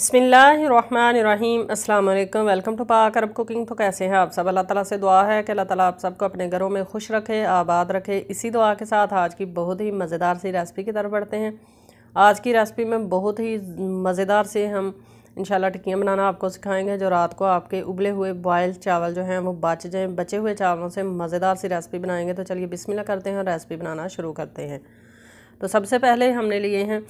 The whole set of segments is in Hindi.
बिसमीम अल्लाम वेलकम टू पाक अरब कुकिंग तो कैसे हैं आप सब अल्लाह ताला से दुआ है कि अल्लाह ताला आप सबको अपने घरों में खुश रखे आबाद रखे इसी दुआ के साथ आज की बहुत ही मज़ेदार सी रेसिपी की तरफ बढ़ते हैं आज की रेसिपी में बहुत ही मज़ेदार से हम इंशाल्लाह टिक्कियाँ बनाना आपको सिखाएंगे जो रात को आपके उबले हुए बॉयल चावल जो हैं वो बच जाएँ बचे हुए चावलों से मज़ेदार सी रेसिपी बनाएंगे तो चलिए बिसमिल्ला करते हैं रेसिपी बनाना शुरू करते हैं तो सबसे पहले हमने लिए हैं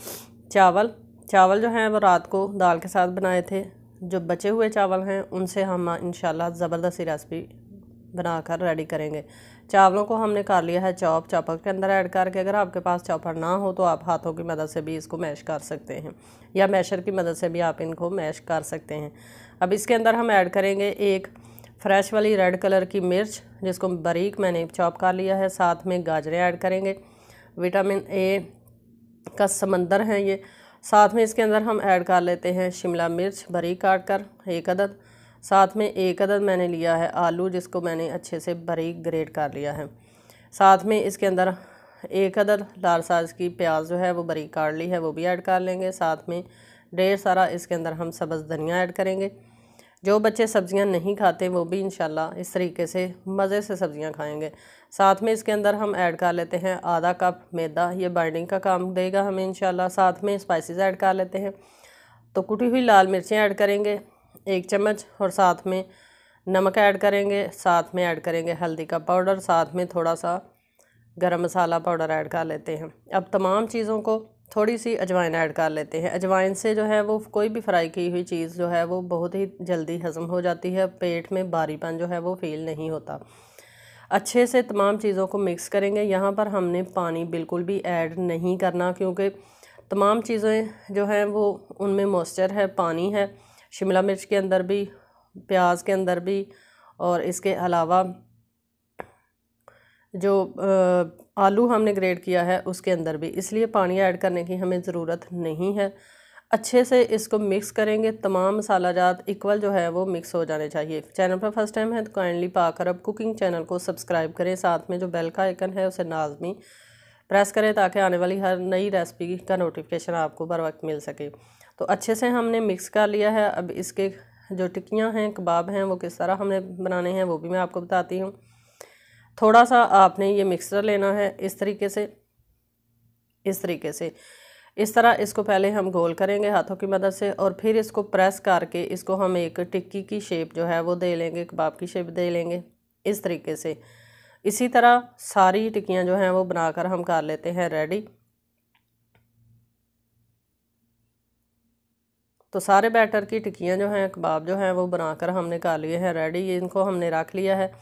चावल चावल जो हैं वो रात को दाल के साथ बनाए थे जो बचे हुए चावल हैं उनसे हम इन ज़बरदस्ती रेसिपी बना कर रेडी करेंगे चावलों को हमने कर लिया है चॉप चापक के अंदर ऐड करके अगर आपके पास चॉपर ना हो तो आप हाथों की मदद से भी इसको मैश कर सकते हैं या मैशर की मदद से भी आप इनको मैश कर सकते हैं अब इसके अंदर हम ऐड करेंगे एक फ्रेश वाली रेड कलर की मिर्च जिसको बारीक मैंने चॉप कर लिया है साथ में गाजरें ऐड करेंगे विटामिन ए का समंदर है ये साथ में इसके अंदर हम ऐड कर लेते हैं शिमला मिर्च भरी काट कर एक अदद साथ में एक अदद मैंने लिया है आलू जिसको मैंने अच्छे से भरी ग्रेट कर लिया है साथ में इसके अंदर एक अदद लाल साज की प्याज जो है वो बरी काट ली है वो भी ऐड कर लेंगे साथ में ढेर सारा इसके अंदर हम सब्ज़ धनिया ऐड करेंगे जो बच्चे सब्ज़ियाँ नहीं खाते वो भी इन इस तरीके से मज़े से सब्ज़ियाँ खाएँगे साथ में इसके अंदर हम ऐड कर लेते हैं आधा कप मैदा ये बाइंडिंग का काम देगा हमें इन साथ में स्पाइसेस ऐड कर लेते हैं तो कुटी हुई लाल मिर्चें ऐड करेंगे एक चम्मच और साथ में नमक ऐड करेंगे साथ में ऐड करेंगे हल्दी का पाउडर साथ में थोड़ा सा गरम मसाला पाउडर ऐड कर लेते हैं अब तमाम चीज़ों को थोड़ी सी अजवाइन ऐड कर लेते हैं अजवाइन से जो है वो कोई भी फ्राई की हुई चीज़ जो है वो बहुत ही जल्दी हज़म हो जाती है पेट में भारीपन जो है वो फील नहीं होता अच्छे से तमाम चीज़ों को मिक्स करेंगे यहाँ पर हमने पानी बिल्कुल भी ऐड नहीं करना क्योंकि तमाम चीज़ें जो हैं वो उनमें मॉइस्चर है पानी है शिमला मिर्च के अंदर भी प्याज के अंदर भी और इसके अलावा जो आलू हमने ग्रेड किया है उसके अंदर भी इसलिए पानी ऐड करने की हमें ज़रूरत नहीं है अच्छे से इसको मिक्स करेंगे तमाम मसाला जात इक्वल जो है वो मिक्स हो जाने चाहिए चैनल पर फर्स्ट टाइम है तो काइंडली पाकर अब कुकिंग चैनल को सब्सक्राइब करें साथ में जो बेल का आइकन है उसे नाजमी प्रेस करें ताकि आने वाली हर नई रेसिपी का नोटिफिकेशन आपको बर वक्त मिल सके तो अच्छे से हमने मिक्स कर लिया है अब इसके जो टिक्कियाँ हैं कबाब हैं वो किस तरह हमने बनाने हैं वो भी मैं आपको बताती हूँ थोड़ा सा आपने ये मिक्सर लेना है इस तरीके से इस तरीके से इस तरह इसको पहले हम गोल करेंगे हाथों की मदद से और फिर इसको प्रेस करके इसको हम एक टिक्की की शेप जो है वो दे लेंगे कबाब की शेप दे लेंगे इस तरीके से इसी तरह सारी टिक्कियाँ जो हैं वो बनाकर हम कर लेते हैं रेडी तो सारे बैटर की टिक्कियाँ जो हैं कबाब जो हैं वो बनाकर हमने कर लिए हैं रेडी इनको हमने रख लिया है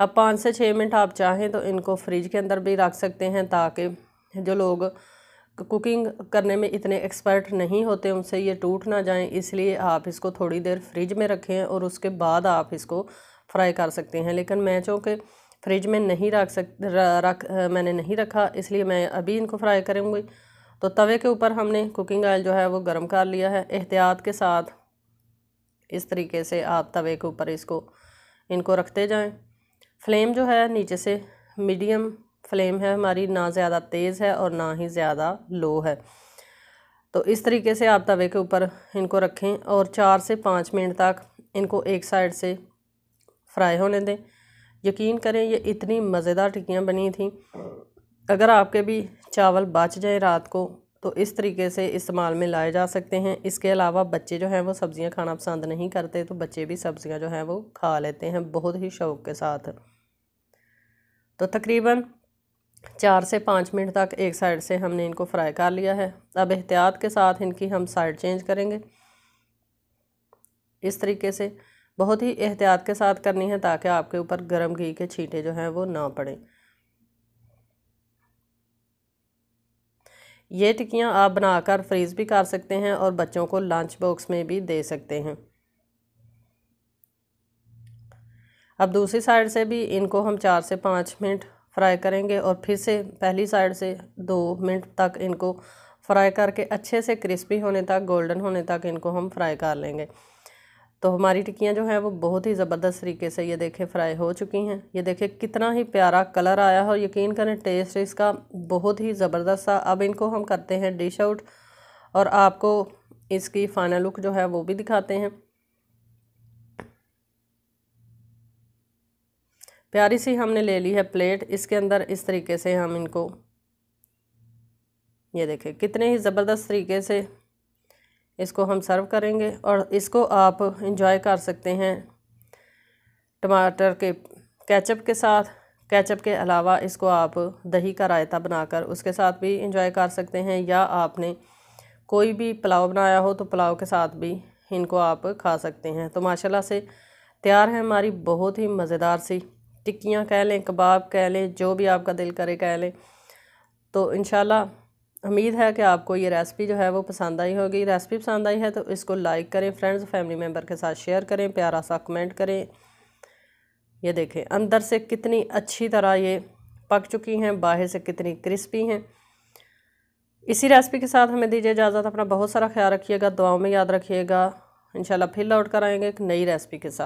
अब पाँच से छः मिनट आप चाहें तो इनको फ्रिज के अंदर भी रख सकते हैं ताकि जो लोग कुकिंग करने में इतने एक्सपर्ट नहीं होते उनसे ये टूट ना जाएं इसलिए आप इसको थोड़ी देर फ्रिज में रखें और उसके बाद आप इसको फ्राई कर सकते हैं लेकिन मैं चूँकि फ्रिज में नहीं रख सक रख मैंने नहीं रखा इसलिए मैं अभी इनको फ्राई करूँगी तो तवे के ऊपर हमने कुकिंग ऑयल जो है वो गर्म कर लिया है एहतियात के साथ इस तरीके से आप तवे के ऊपर इसको इनको रखते जाएँ फ्लेम जो है नीचे से मीडियम फ्लेम है हमारी ना ज़्यादा तेज़ है और ना ही ज़्यादा लो है तो इस तरीके से आप तवे के ऊपर इनको रखें और चार से पाँच मिनट तक इनको एक साइड से फ्राई होने दें यकीन करें ये इतनी मज़ेदार टिक्कियाँ बनी थी अगर आपके भी चावल बच जाए रात को तो इस तरीके से इस्तेमाल में लाए जा सकते हैं इसके अलावा बच्चे जो हैं वो सब्ज़ियाँ खाना पसंद नहीं करते तो बच्चे भी सब्ज़ियाँ जो हैं वो खा लेते हैं बहुत ही शौक़ के साथ तो तकरीबन चार से पाँच मिनट तक एक साइड से हमने इनको फ्राई कर लिया है अब एहतियात के साथ इनकी हम साइड चेंज करेंगे इस तरीके से बहुत ही एहतियात के साथ करनी है ताकि आपके ऊपर गर्म घी के छींटे जो हैं वो ना पड़े ये टिक्कियाँ आप बनाकर फ्रीज़ भी कर सकते हैं और बच्चों को लंच बॉक्स में भी दे सकते हैं अब दूसरी साइड से भी इनको हम चार से पाँच मिनट फ्राई करेंगे और फिर से पहली साइड से दो मिनट तक इनको फ्राई करके अच्छे से क्रिस्पी होने तक गोल्डन होने तक इनको हम फ्राई कर लेंगे तो हमारी टिक्कियाँ जो हैं वो बहुत ही ज़बरदस्त तरीके से ये देखें फ्राई हो चुकी हैं ये देखें कितना ही प्यारा कलर आया हो यकीन करें टेस्ट इसका बहुत ही ज़बरदस्त था अब इनको हम करते हैं डिश आउट और आपको इसकी फ़ाइनल लुक जो है वो भी दिखाते हैं प्यारी सी हमने ले ली है प्लेट इसके अंदर इस तरीके से हम इनको ये देखें कितने ही ज़बरदस्त तरीके से इसको हम सर्व करेंगे और इसको आप इंजॉय कर सकते हैं टमाटर के केचप के साथ केचप के अलावा इसको आप दही का रायता बनाकर उसके साथ भी इंजॉय कर सकते हैं या आपने कोई भी पुलाव बनाया हो तो पुलाव के साथ भी इनको आप खा सकते हैं तो माशाल्लाह से तैयार है हमारी बहुत ही मज़ेदार सी टिक्कियाँ कह लें कबाब कह लें जो भी आपका दिल करे कह लें तो इन उम्मीद है कि आपको ये रेसिपी जो है वो पसंद आई होगी रेसिपी पसंद आई है तो इसको लाइक करें फ्रेंड्स फैमिली मेम्बर के साथ शेयर करें प्यारा सा कमेंट करें ये देखें अंदर से कितनी अच्छी तरह ये पक चुकी हैं बाहर से कितनी क्रिस्पी हैं इसी रेसिपी के साथ हमें दीजिए इजाज़त अपना बहुत सारा ख्याल रखिएगा दुआओं में याद रखिएगा इंशाल्लाह फिर लौट कर आएँगे एक नई रेसिपी के साथ